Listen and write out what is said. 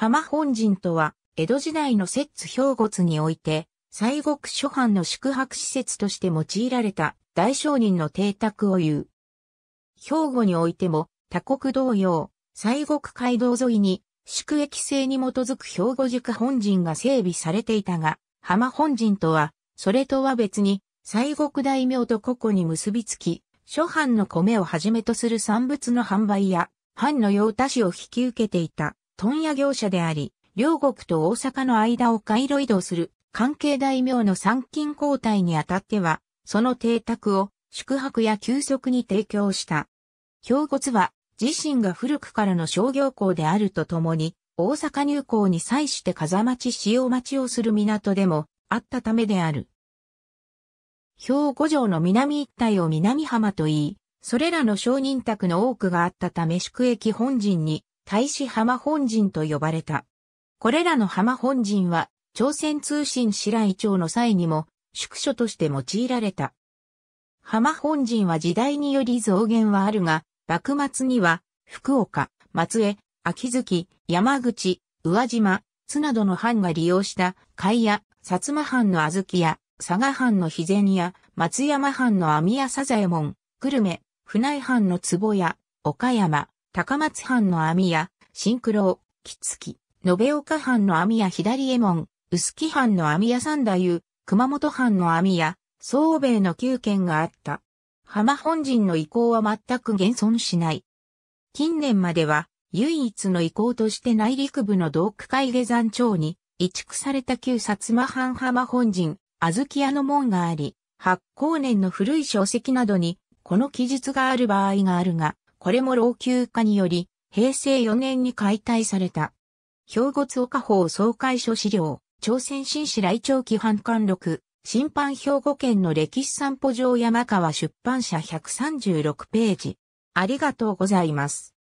浜本陣とは、江戸時代の摂津兵庫津において、西国諸藩の宿泊施設として用いられた大商人の邸宅を言う。兵庫においても、他国同様、西国街道沿いに、宿駅制に基づく兵庫塾本陣が整備されていたが、浜本陣とは、それとは別に、西国大名と個々に結びつき、諸藩の米をはじめとする産物の販売や、藩の用達を引き受けていた。問屋業者であり、両国と大阪の間を回路移動する関係大名の参勤交代にあたっては、その邸宅を宿泊や休息に提供した。兵骨は自身が古くからの商業港であるとともに、大阪入港に際して風町潮待ちをする港でもあったためである。兵庫城の南一帯を南浜と言い、それらの商人宅の多くがあったため宿駅本陣に大使浜本陣と呼ばれた。これらの浜本陣は、朝鮮通信白井町の際にも、宿所として用いられた。浜本陣は時代により増減はあるが、幕末には、福岡、松江、秋月、山口、宇和島、津などの藩が利用した、貝屋、薩摩藩の小豆屋、佐賀藩の肥前屋、松山藩の網屋佐左衛門、久留米、船井藩の壺屋、岡山、高松藩の網屋、新九郎、木月、延岡藩の網屋左衛門、薄木藩の網屋三太夫、熊本藩の網屋、総米の旧県があった。浜本陣の意向は全く現存しない。近年までは、唯一の意向として内陸部の洞区海下山町に、移築された旧薩摩藩浜本陣、小豆屋の門があり、発行年の古い書籍などに、この記述がある場合があるが、これも老朽化により、平成4年に解体された。兵庫津岡法総会所資料、朝鮮新市来長期反刊録、審判兵庫県の歴史散歩場山川出版社136ページ。ありがとうございます。